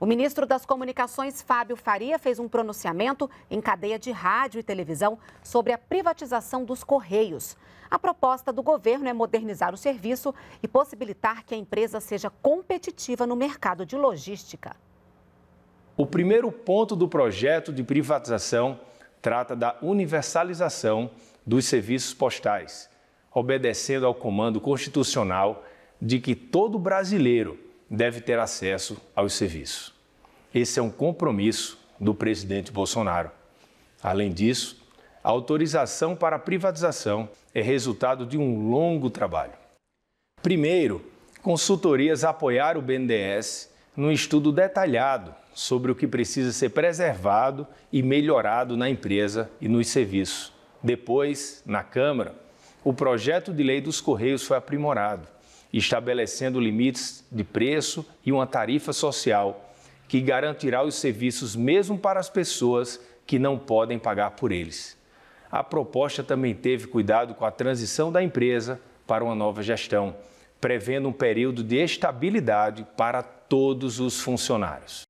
O ministro das Comunicações, Fábio Faria, fez um pronunciamento em cadeia de rádio e televisão sobre a privatização dos Correios. A proposta do governo é modernizar o serviço e possibilitar que a empresa seja competitiva no mercado de logística. O primeiro ponto do projeto de privatização trata da universalização dos serviços postais, obedecendo ao comando constitucional de que todo brasileiro deve ter acesso aos serviços. Esse é um compromisso do presidente Bolsonaro. Além disso, a autorização para a privatização é resultado de um longo trabalho. Primeiro, consultorias apoiaram o BNDES num estudo detalhado sobre o que precisa ser preservado e melhorado na empresa e nos serviços. Depois, na Câmara, o projeto de lei dos Correios foi aprimorado estabelecendo limites de preço e uma tarifa social que garantirá os serviços mesmo para as pessoas que não podem pagar por eles. A proposta também teve cuidado com a transição da empresa para uma nova gestão, prevendo um período de estabilidade para todos os funcionários.